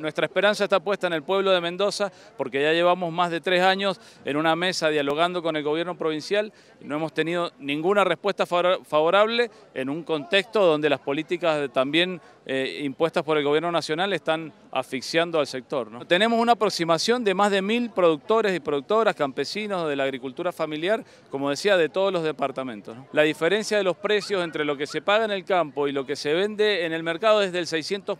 Nuestra esperanza está puesta en el pueblo de Mendoza porque ya llevamos más de tres años en una mesa dialogando con el gobierno provincial y no hemos tenido ninguna respuesta favorable en un contexto donde las políticas también eh, impuestas por el gobierno nacional están asfixiando al sector. Tenemos una aproximación de más de mil productores y productoras, campesinos de la agricultura familiar, como decía, de todos los departamentos. La diferencia de los precios entre lo que se paga en el campo y lo que se vende en el mercado es del 600%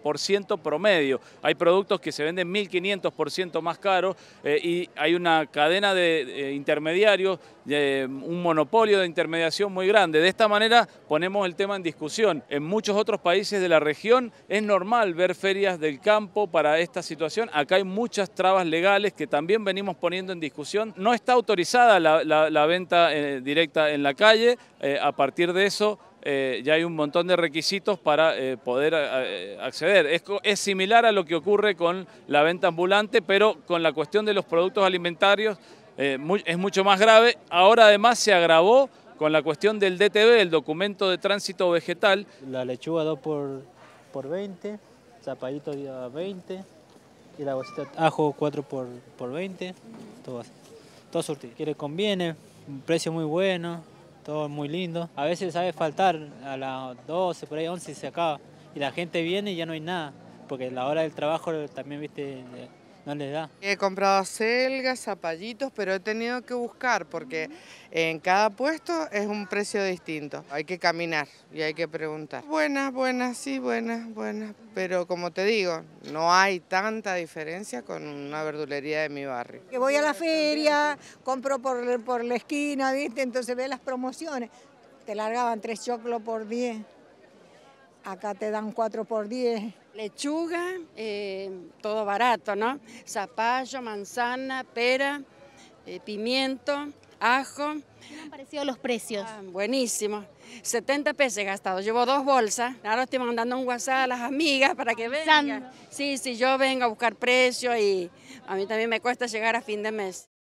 por ciento promedio. Hay productos que se venden 1.500% más caros eh, y hay una cadena de eh, intermediarios, un monopolio de intermediación muy grande. De esta manera ponemos el tema en discusión. En muchos otros países de la región es normal ver ferias del campo para esta situación. Acá hay muchas trabas legales que también venimos poniendo en discusión. No está autorizada la venta eh, directa en la calle. a partir de eso eh, ya hay un montón de requisitos para eh, poder eh, acceder. Es, similar a lo que ocurre con la venta ambulante, pero con la cuestión de los productos alimentarios es mucho más grave. Ahora además se agravó con la cuestión del DTV, el documento de tránsito vegetal. La lechuga 2 por, por 20, zapallito 20 y la bolsita ajo 4 por, 20, todo, todo surtido. Que conviene, un precio muy bueno todo muy lindo. A veces sabe faltar, a las 12, por ahí 11 se acaba y la gente viene y ya no hay nada, porque la hora del trabajo también, viste, He comprado acelgas, zapallitos, pero he tenido que buscar porque en cada puesto es un precio distinto. Hay que caminar y hay que preguntar. Buenas, buenas, sí, buenas, buenas. Pero como te digo, no hay tanta diferencia con una verdulería de mi barrio. Que voy a la feria, compro por, la esquina, ¿viste? Entonces ve las promociones. Te largaban tres choclos por diez. Acá te dan 4 por 10. Lechuga, eh, todo barato, ¿no? Zapallo, manzana, pera, eh, pimiento, ajo. ¿Qué han parecido los precios? Ah, buenísimo. 70 pesos he gastado. Llevo dos bolsas. Ahora estoy mandando un WhatsApp a las amigas para que vean. Sí, sí, yo vengo a buscar precios y a mí también me cuesta llegar a fin de mes.